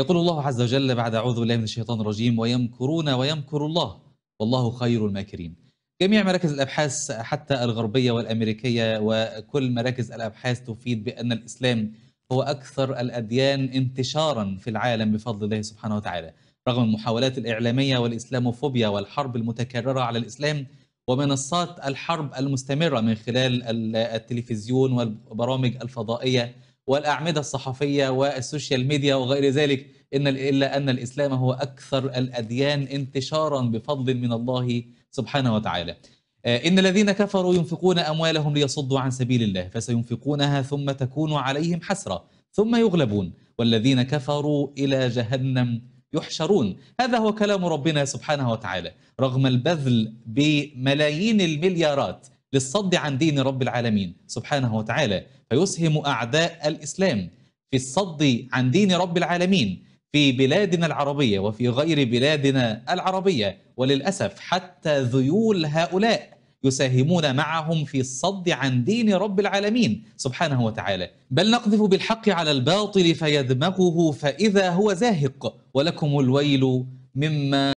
يقول الله عز وجل بعد أعوذ بالله من الشيطان الرجيم ويمكرون ويمكر الله والله خير الماكرين جميع مراكز الأبحاث حتى الغربية والأمريكية وكل مراكز الأبحاث تفيد بأن الإسلام هو أكثر الأديان انتشارا في العالم بفضل الله سبحانه وتعالى رغم المحاولات الإعلامية والإسلاموفوبيا والحرب المتكررة على الإسلام ومنصات الحرب المستمرة من خلال التلفزيون والبرامج الفضائية والأعمدة الصحفية والسوشيال ميديا وغير ذلك إن إلا أن الإسلام هو أكثر الأديان انتشارا بفضل من الله سبحانه وتعالى آه، إن الذين كفروا ينفقون أموالهم ليصدوا عن سبيل الله فسينفقونها ثم تكون عليهم حسرة ثم يغلبون والذين كفروا إلى جهنم يحشرون هذا هو كلام ربنا سبحانه وتعالى رغم البذل بملايين المليارات للصد عن دين رب العالمين سبحانه وتعالى فيسهم أعداء الإسلام في الصد عن دين رب العالمين في بلادنا العربية وفي غير بلادنا العربية وللأسف حتى ذيول هؤلاء يساهمون معهم في الصد عن دين رب العالمين سبحانه وتعالى بل نقذف بالحق على الباطل فيدمغه فإذا هو زاهق ولكم الويل مما